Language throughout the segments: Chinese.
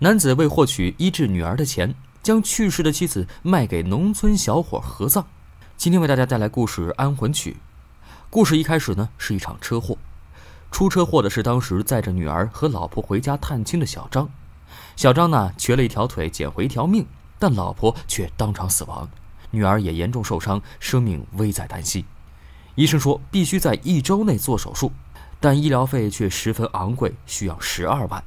男子为获取医治女儿的钱，将去世的妻子卖给农村小伙合葬。今天为大家带来故事《安魂曲》。故事一开始呢，是一场车祸。出车祸的是当时载着女儿和老婆回家探亲的小张。小张呢，瘸了一条腿，捡回一条命，但老婆却当场死亡，女儿也严重受伤，生命危在旦夕。医生说必须在一周内做手术，但医疗费却十分昂贵，需要十二万。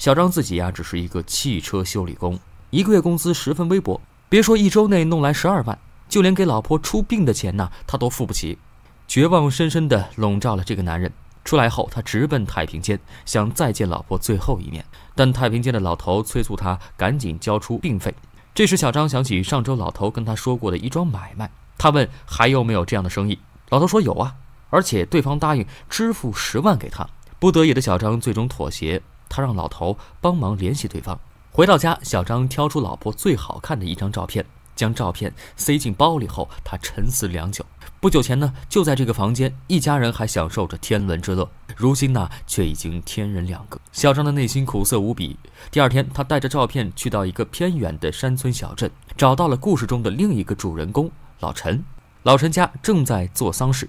小张自己呀，只是一个汽车修理工，一个月工资十分微薄，别说一周内弄来十二万，就连给老婆出殡的钱呢，他都付不起。绝望深深的笼罩了这个男人。出来后，他直奔太平间，想再见老婆最后一面。但太平间的老头催促他赶紧交出殡费。这时，小张想起上周老头跟他说过的一桩买卖，他问还有没有这样的生意。老头说有啊，而且对方答应支付十万给他。不得已的小张最终妥协。他让老头帮忙联系对方。回到家，小张挑出老婆最好看的一张照片，将照片塞进包里后，他沉思良久。不久前呢，就在这个房间，一家人还享受着天伦之乐，如今呢，却已经天人两隔。小张的内心苦涩无比。第二天，他带着照片去到一个偏远的山村小镇，找到了故事中的另一个主人公老陈。老陈家正在做丧事，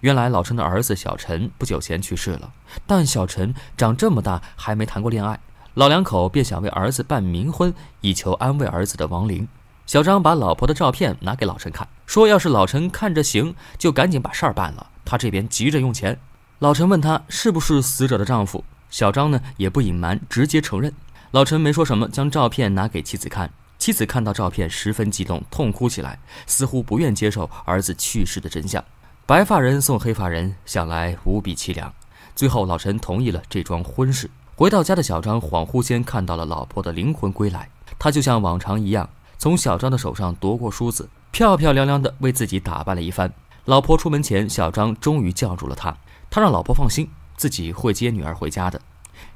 原来老陈的儿子小陈不久前去世了，但小陈长这么大还没谈过恋爱，老两口便想为儿子办冥婚，以求安慰儿子的亡灵。小张把老婆的照片拿给老陈看，说要是老陈看着行，就赶紧把事儿办了，他这边急着用钱。老陈问他是不是死者的丈夫，小张呢也不隐瞒，直接承认。老陈没说什么，将照片拿给妻子看。妻子看到照片，十分激动，痛哭起来，似乎不愿接受儿子去世的真相。白发人送黑发人，想来无比凄凉。最后，老陈同意了这桩婚事。回到家的小张，恍惚间看到了老婆的灵魂归来。他就像往常一样，从小张的手上夺过梳子，漂漂亮亮的为自己打扮了一番。老婆出门前，小张终于叫住了他，他让老婆放心，自己会接女儿回家的。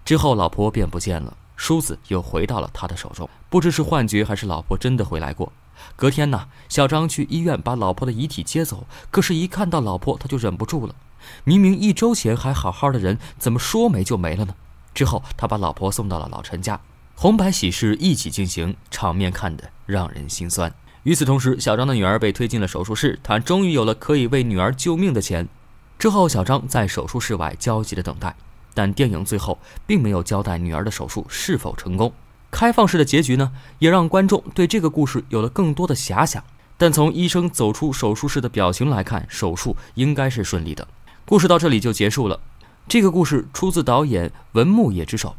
之后，老婆便不见了。梳子又回到了他的手中，不知是幻觉还是老婆真的回来过。隔天呢，小张去医院把老婆的遗体接走，可是，一看到老婆他就忍不住了。明明一周前还好好的人，怎么说没就没了呢？之后，他把老婆送到了老陈家，红白喜事一起进行，场面看得让人心酸。与此同时，小张的女儿被推进了手术室，他终于有了可以为女儿救命的钱。之后，小张在手术室外焦急的等待。但电影最后并没有交代女儿的手术是否成功，开放式的结局呢，也让观众对这个故事有了更多的遐想。但从医生走出手术室的表情来看，手术应该是顺利的。故事到这里就结束了。这个故事出自导演文牧野之手，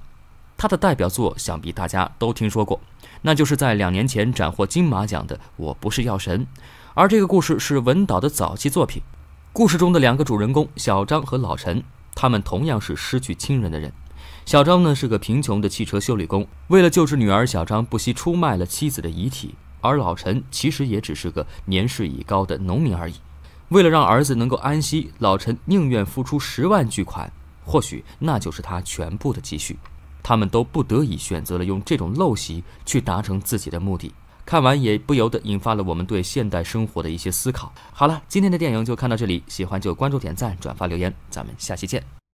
他的代表作想必大家都听说过，那就是在两年前斩获金马奖的《我不是药神》。而这个故事是文导的早期作品。故事中的两个主人公小张和老陈。他们同样是失去亲人的人。小张呢是个贫穷的汽车修理工，为了救治女儿，小张不惜出卖了妻子的遗体；而老陈其实也只是个年事已高的农民而已。为了让儿子能够安息，老陈宁愿付出十万巨款，或许那就是他全部的积蓄。他们都不得已选择了用这种陋习去达成自己的目的。看完也不由得引发了我们对现代生活的一些思考。好了，今天的电影就看到这里，喜欢就关注、点赞、转发、留言，咱们下期见。